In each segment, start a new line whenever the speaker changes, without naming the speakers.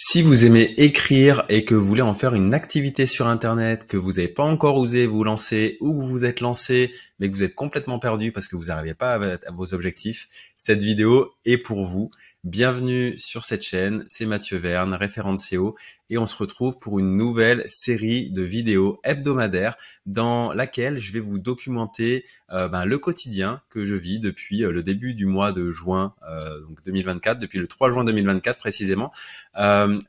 Si vous aimez écrire et que vous voulez en faire une activité sur Internet, que vous n'avez pas encore osé vous lancer ou que vous êtes lancé mais que vous êtes complètement perdu parce que vous n'arrivez pas à, vos objectifs, cette vidéo est pour vous. Bienvenue sur cette chaîne, c'est Mathieu Verne, référent de SEO, et on se retrouve pour une nouvelle série de vidéos hebdomadaires dans laquelle je vais vous documenter euh, ben, le quotidien que je vis depuis euh, le début du mois de juin 2024, euh, depuis le 3 juin 2024 précisément,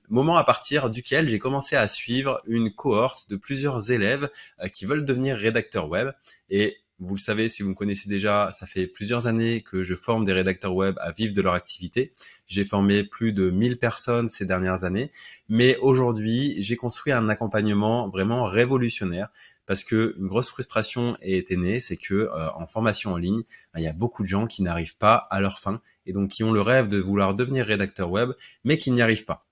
moment à partir duquel j'ai commencé à suivre une cohorte de plusieurs élèves qui veulent devenir rédacteurs web. Et vous le savez, si vous me connaissez déjà, ça fait plusieurs années que je forme des rédacteurs web à vivre de leur activité. J'ai formé plus de 1000 personnes ces dernières années, mais aujourd'hui, j'ai construit un accompagnement vraiment révolutionnaire parce que une grosse frustration était née, c'est que euh, en formation en ligne, ben, il y a beaucoup de gens qui n'arrivent pas à leur fin et donc qui ont le rêve de vouloir devenir rédacteur web, mais qui n'y arrivent pas.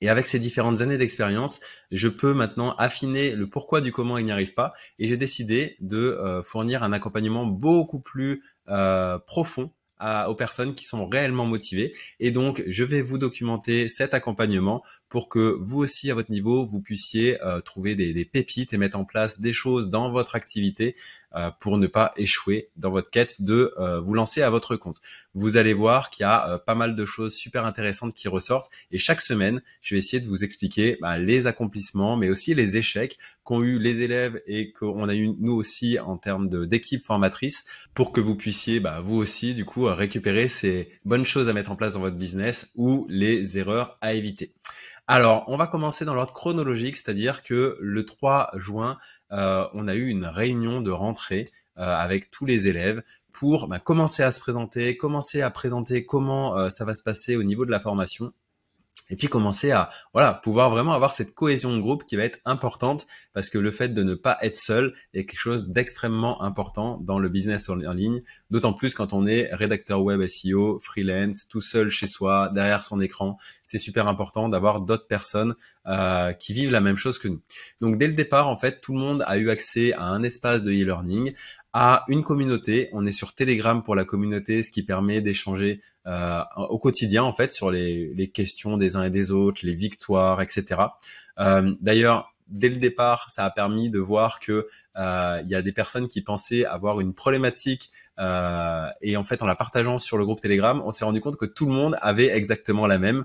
Et avec ces différentes années d'expérience, je peux maintenant affiner le pourquoi du comment il n'y arrive pas. Et j'ai décidé de euh, fournir un accompagnement beaucoup plus euh, profond aux personnes qui sont réellement motivées. Et donc, je vais vous documenter cet accompagnement pour que vous aussi, à votre niveau, vous puissiez euh, trouver des, pépites et mettre en place des choses dans votre activité euh, pour ne pas échouer dans votre quête de euh, vous lancer à votre compte. Vous allez voir qu'il y a pas mal de choses super intéressantes qui ressortent et chaque semaine, je vais essayer de vous expliquer bah, les accomplissements, mais aussi les échecs qu'ont eu les élèves et qu'on a eu nous aussi en termes d'équipe formatrice pour que vous puissiez bah, vous aussi du coup récupérer ces bonnes choses à mettre en place dans votre business ou les erreurs à éviter. Alors, on va commencer dans l'ordre chronologique, c'est-à-dire que le 3 juin, euh, on a eu une réunion de rentrée euh, avec tous les élèves pour bah, commencer à se présenter, commencer à présenter comment euh, ça va se passer au niveau de la formation et puis commencer à voilà pouvoir vraiment avoir cette cohésion de groupe qui va être importante parce que le fait de ne pas être seul est quelque chose d'extrêmement important dans le business en ligne d'autant plus quand on est rédacteur web SEO freelance tout seul chez soi derrière son écran c'est super important d'avoir d'autres personnes euh, qui vivent la même chose que nous donc dès le départ en fait tout le monde a eu accès à un espace de e-learning à une communauté. On est sur Telegram pour la communauté, ce qui permet d'échanger euh, au quotidien en fait sur les, questions des uns et des autres, les victoires, etc. Euh, d'ailleurs, dès le départ, ça a permis de voir que euh, il y a des personnes qui pensaient avoir une problématique et en fait, en la partageant sur le groupe Telegram, on s'est rendu compte que tout le monde avait exactement la même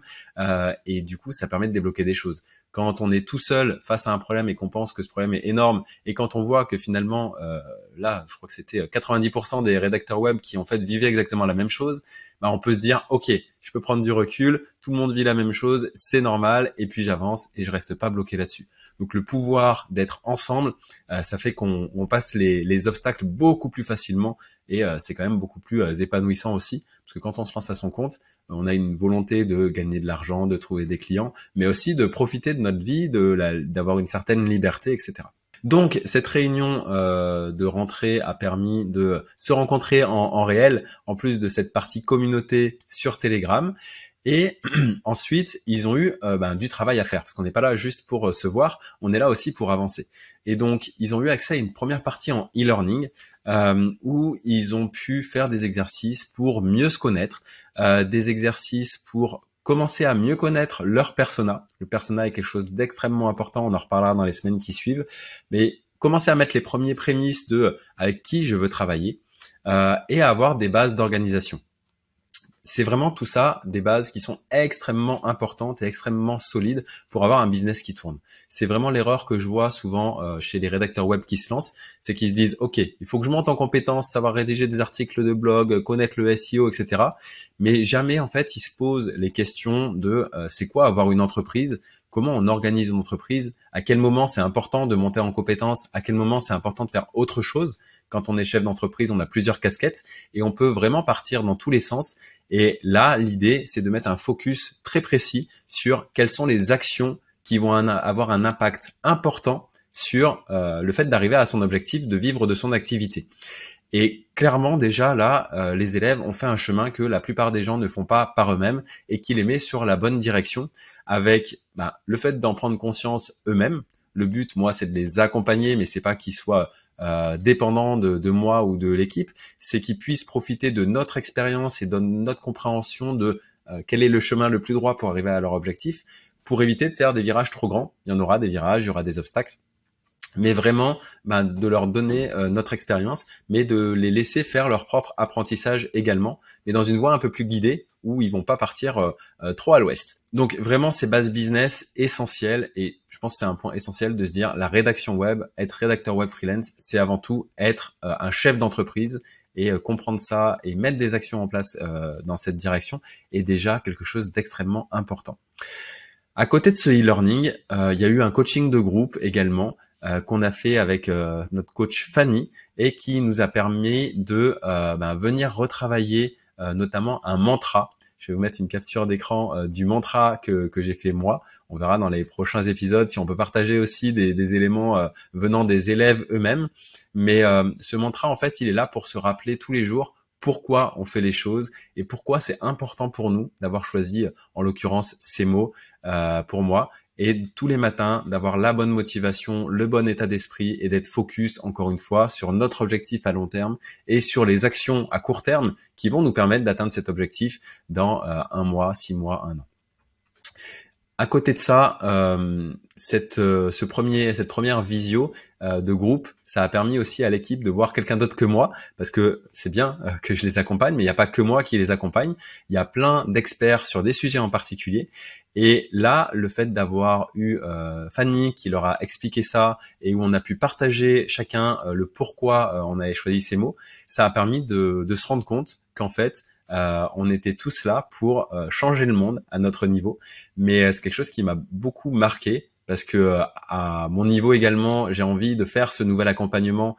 et du coup, ça permet de débloquer des choses quand on est tout seul face à un problème et qu'on pense que ce problème est énorme, et quand on voit que finalement, euh, là, je crois que c'était 90% euh, des rédacteurs web qui en fait vivaient exactement la même chose, bah, on peut se dire, ok, je peux prendre du recul, tout le monde vit la même chose, c'est normal, et puis j'avance et je reste pas bloqué là-dessus. Donc le pouvoir d'être ensemble, euh, ça fait qu'on passe les, obstacles beaucoup plus facilement, et c'est quand même beaucoup plus épanouissant aussi, parce que quand on se lance à son compte, on a une volonté de gagner de l'argent, de trouver des clients, mais aussi de profiter de notre vie, d'avoir une certaine liberté, etc. Donc cette réunion euh, de rentrée a permis de se rencontrer en, en réel, en plus de cette partie communauté sur Telegram. Et ensuite, ils ont eu euh, ben, du travail à faire, parce qu'on n'est pas là juste pour euh, se voir, on est là aussi pour avancer. Et donc, ils ont eu accès à une première partie en e-learning, euh, où ils ont pu faire des exercices pour mieux se connaître, des exercices pour commencer à mieux connaître leur persona. Le persona est quelque chose d'extrêmement important, on en reparlera dans les semaines qui suivent, mais commencer à mettre les premiers prémices de avec qui je veux travailler, et avoir des bases d'organisation c'est vraiment tout ça des bases qui sont extrêmement importantes et extrêmement solides pour avoir un business qui tourne. C'est vraiment l'erreur que je vois souvent euh, chez les rédacteurs web qui se lancent, c'est qu'ils se disent OK, il faut que je monte en compétence, savoir rédiger des articles de blog, connaître le SEO, etc. Mais jamais en fait ils se posent les questions de euh, c'est quoi avoir une entreprise, comment on organise une entreprise, à quel moment c'est important de monter en compétence, à quel moment c'est important de faire autre chose quand on est chef d'entreprise, on a plusieurs casquettes et on peut vraiment partir dans tous les sens. Et là, l'idée, c'est de mettre un focus très précis sur quelles sont les actions qui vont avoir un impact important sur euh, le fait d'arriver à son objectif, de vivre de son activité. Et clairement déjà là, euh, les élèves ont fait un chemin que la plupart des gens ne font pas par eux-mêmes et qui les met sur la bonne direction avec bah, le fait d'en prendre conscience eux-mêmes. Le but, moi, c'est de les accompagner, mais c'est pas qu'ils soient euh, dépendant de, moi ou de l'équipe, c'est qu'ils puissent profiter de notre expérience et de notre compréhension de euh, quel est le chemin le plus droit pour arriver à leur objectif, pour éviter de faire des virages trop grands. Il y en aura des virages, il y aura des obstacles mais vraiment bah, de leur donner euh, notre expérience, mais de les laisser faire leur propre apprentissage également, mais dans une voie un peu plus guidée où ils vont pas partir euh, euh, trop à l'ouest. Donc vraiment ces bases business essentielles et je pense que c'est un point essentiel de se dire la rédaction web, être rédacteur web freelance, c'est avant tout être un chef d'entreprise et comprendre ça et mettre des actions en place dans cette direction est déjà quelque chose d'extrêmement important. À côté de ce e-learning, il y a eu un coaching de groupe également euh, qu'on a fait avec euh, notre coach Fanny et qui nous a permis de euh, ben, venir retravailler notamment un mantra. Je vais vous mettre une capture d'écran du mantra que, j'ai fait moi. On verra dans les prochains épisodes si on peut partager aussi des, éléments venant des élèves eux-mêmes. Mais ce mantra, en fait, il est là pour se rappeler tous les jours pourquoi on fait les choses et pourquoi c'est important pour nous d'avoir choisi, en l'occurrence, ces mots pour moi et tous les matins d'avoir la bonne motivation, le bon état d'esprit et d'être focus encore une fois sur notre objectif à long terme et sur les actions à court terme qui vont nous permettre d'atteindre cet objectif dans euh, un mois, six mois, un an. À côté de ça, euh, cette, euh, ce premier, cette première visio euh, de groupe, ça a permis aussi à l'équipe de voir quelqu'un d'autre que moi, parce que c'est bien que je les accompagne, mais il n'y a pas que moi qui les accompagne. Il y a plein d'experts sur des sujets en particulier. Et là, le fait d'avoir eu Fanny qui leur a expliqué ça et où on a pu partager chacun le pourquoi on avait choisi ces mots, ça a permis de se rendre compte qu'en fait, euh, on était tous là pour euh, changer le monde à notre niveau. Mais euh, c'est quelque chose qui m'a beaucoup marqué parce que à mon niveau également, j'ai envie de faire ce nouvel accompagnement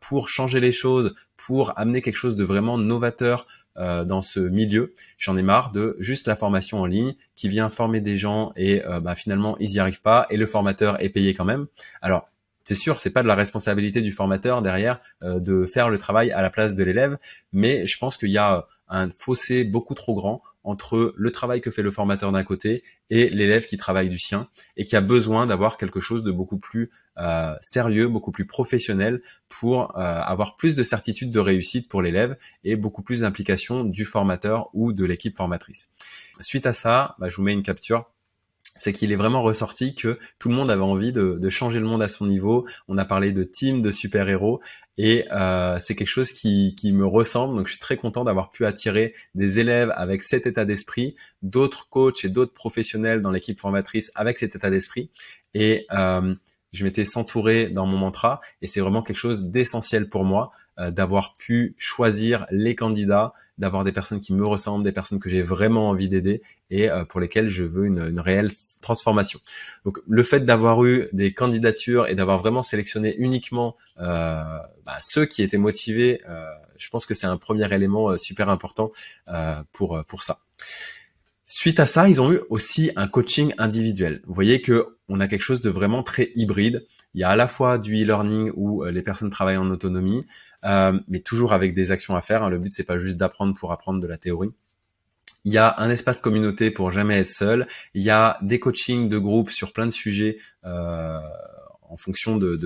pour changer les choses, pour amener quelque chose de vraiment novateur dans ce milieu. J'en ai marre de juste la formation en ligne qui vient former des gens et bah, finalement ils n'y arrivent pas et le formateur est payé quand même. Alors c'est sûr, c'est pas de la responsabilité du formateur derrière de faire le travail à la place de l'élève, mais je pense qu'il y a un fossé beaucoup trop grand entre le travail que fait le formateur d'un côté et l'élève qui travaille du sien et qui a besoin d'avoir quelque chose de beaucoup plus euh, sérieux, beaucoup plus professionnel pour euh, avoir plus de certitude de réussite pour l'élève et beaucoup plus d'implication du formateur ou de l'équipe formatrice. Suite à ça, bah, je vous mets une capture c'est qu'il est vraiment ressorti que tout le monde avait envie de, changer le monde à son niveau. On a parlé de team, de super-héros, et euh, c'est quelque chose qui, me ressemble. Donc je suis très content d'avoir pu attirer des élèves avec cet état d'esprit, d'autres coachs et d'autres professionnels dans l'équipe formatrice avec cet état d'esprit. Et euh, je m'étais s'entouré dans mon mantra et c'est vraiment quelque chose d'essentiel pour moi euh, d'avoir pu choisir les candidats, d'avoir des personnes qui me ressemblent, des personnes que j'ai vraiment envie d'aider et euh, pour lesquelles je veux une, réelle transformation. Donc le fait d'avoir eu des candidatures et d'avoir vraiment sélectionné uniquement euh, bah, ceux qui étaient motivés, je pense que c'est un premier élément super important pour pour ça. Suite à ça, ils ont eu aussi un coaching individuel. Vous voyez que on a quelque chose de vraiment très hybride. Il y a à la fois du e-learning où euh, les personnes travaillent en autonomie, euh, mais toujours avec des actions à faire. Hein. Le but c'est pas juste d'apprendre pour apprendre de la théorie. Il y a un espace communauté pour jamais être seul. Il y a des coachings de groupe sur plein de sujets euh, en fonction de,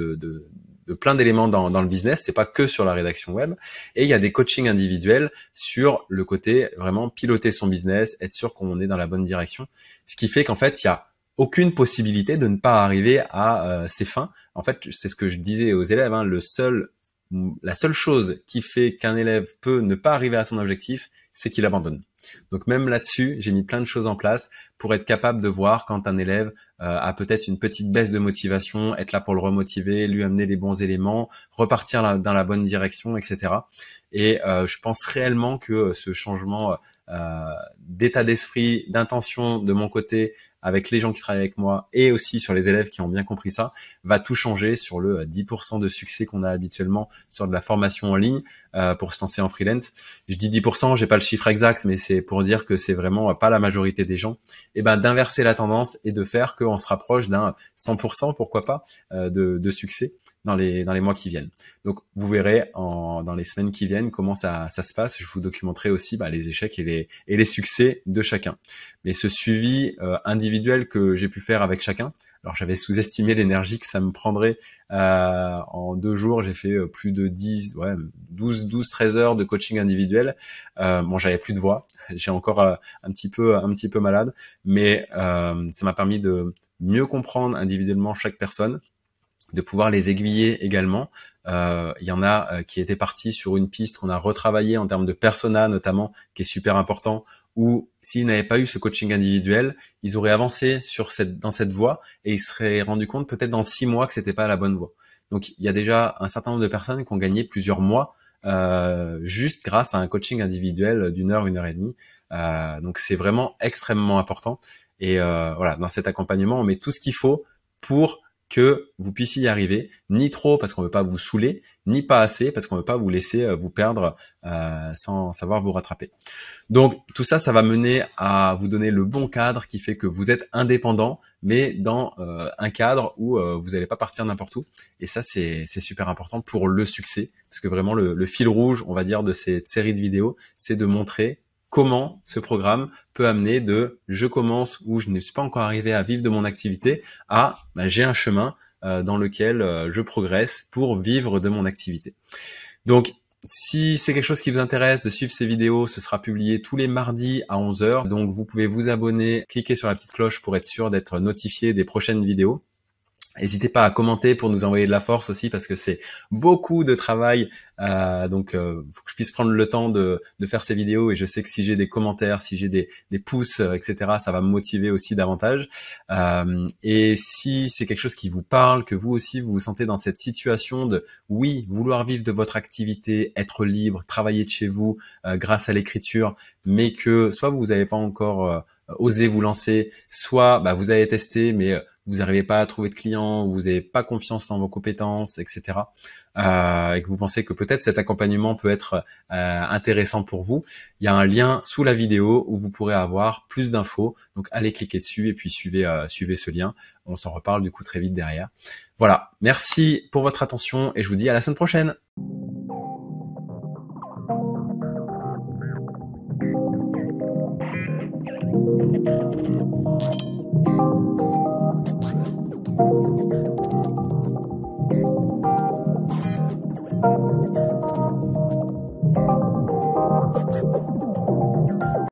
plein d'éléments dans, le business. C'est pas que sur la rédaction web. Et il y a des coachings individuels sur le côté vraiment piloter son business, être sûr qu'on est dans la bonne direction. Ce qui fait qu'en fait, il y a aucune possibilité de ne pas arriver à euh, ses fins. En fait, c'est ce que je disais aux élèves. Hein. le seul, la seule chose qui fait qu'un élève peut ne pas arriver à son objectif, c'est qu'il abandonne. Donc même là-dessus, j'ai mis plein de choses en place pour être capable de voir quand un élève euh, a peut-être une petite baisse de motivation, être là pour le remotiver, lui amener les bons éléments, repartir dans la bonne direction, etc. Et euh, je pense réellement que euh, ce changement d'état d'esprit, d'intention de mon côté, avec les gens qui travaillent avec moi et aussi sur les élèves qui ont bien compris ça, va tout changer sur le 10% euh, de succès qu'on a habituellement sur de la formation en ligne euh, pour se lancer en freelance. Je dis 10%, j'ai pas le chiffre exact, mais c'est pour dire que c'est vraiment euh, pas la majorité des gens. Et eh ben d'inverser la tendance et de faire qu'on se rapproche d'un 100%, pourquoi pas, de succès dans les, dans les mois qui viennent. Donc vous verrez en, dans les semaines qui viennent comment ça, ça se passe. Je vous documenterai aussi bah, les échecs et les, et les succès de chacun. Mais ce suivi euh, individuel que j'ai pu faire avec chacun, alors j'avais sous-estimé l'énergie que ça me prendrait. Euh, en deux jours, j'ai fait euh, plus de 10, ouais, 12, 12, 13 heures de coaching individuel. Euh, bon, j'avais plus de voix. J'ai encore euh, un petit peu, un petit peu malade, mais ça m'a permis de mieux comprendre individuellement chaque personne, de pouvoir les aiguiller également. Euh, il y en a euh, qui étaient partis sur une piste qu'on a retravaillée en termes de persona notamment, qui est super important, où s'ils n'avaient pas eu ce coaching individuel, ils auraient avancé sur cette, dans cette voie et ils seraient rendus compte peut-être dans six mois que c'était pas la bonne voie. Donc il y a déjà un certain nombre de personnes qui ont gagné plusieurs mois euh, juste grâce à un coaching individuel d'une heure, une heure et demie. Euh, donc c'est vraiment extrêmement important. Et euh, voilà, dans cet accompagnement, on met tout ce qu'il faut pour que vous puissiez y arriver, ni trop parce qu'on veut pas vous saouler, ni pas assez parce qu'on veut pas vous laisser euh, vous perdre euh, sans savoir vous rattraper. Donc tout ça, ça va mener à vous donner le bon cadre qui fait que vous êtes indépendant, mais dans euh, un cadre où vous n'allez pas partir n'importe où. Et ça, c'est super important pour le succès, parce que vraiment le fil rouge, on va dire, de cette série de vidéos, c'est de montrer comment ce programme peut amener de je commence ou je ne suis pas encore arrivé à vivre de mon activité à bah, j'ai un chemin euh, dans lequel euh, je progresse pour vivre de mon activité. Donc si c'est quelque chose qui vous intéresse de suivre ces vidéos, ce sera publié tous les mardis à 11h. Donc vous pouvez vous abonner, cliquer sur la petite cloche pour être sûr d'être notifié des prochaines vidéos. N'hésitez pas à commenter pour nous envoyer de la force aussi parce que c'est beaucoup de travail. Euh, donc, il euh, faut que je puisse prendre le temps de, faire ces vidéos et je sais que si j'ai des commentaires, si j'ai des, pouces, euh, etc., ça va me motiver aussi davantage. et si c'est quelque chose qui vous parle, que vous aussi vous vous sentez dans cette situation de oui, vouloir vivre de votre activité, être libre, travailler de chez vous grâce à l'écriture, mais que soit vous n'avez pas encore euh, osez vous lancer, soit bah, vous avez testé, mais euh, vous n'arrivez pas à trouver de clients, vous n'avez pas confiance dans vos compétences, etc. Euh, et que vous pensez que peut-être cet accompagnement peut être intéressant pour vous, il y a un lien sous la vidéo où vous pourrez avoir plus d'infos. Donc allez cliquer dessus et puis suivez, suivez ce lien. On s'en reparle du coup très vite derrière. Voilà, merci pour votre attention et je vous dis à la semaine prochaine.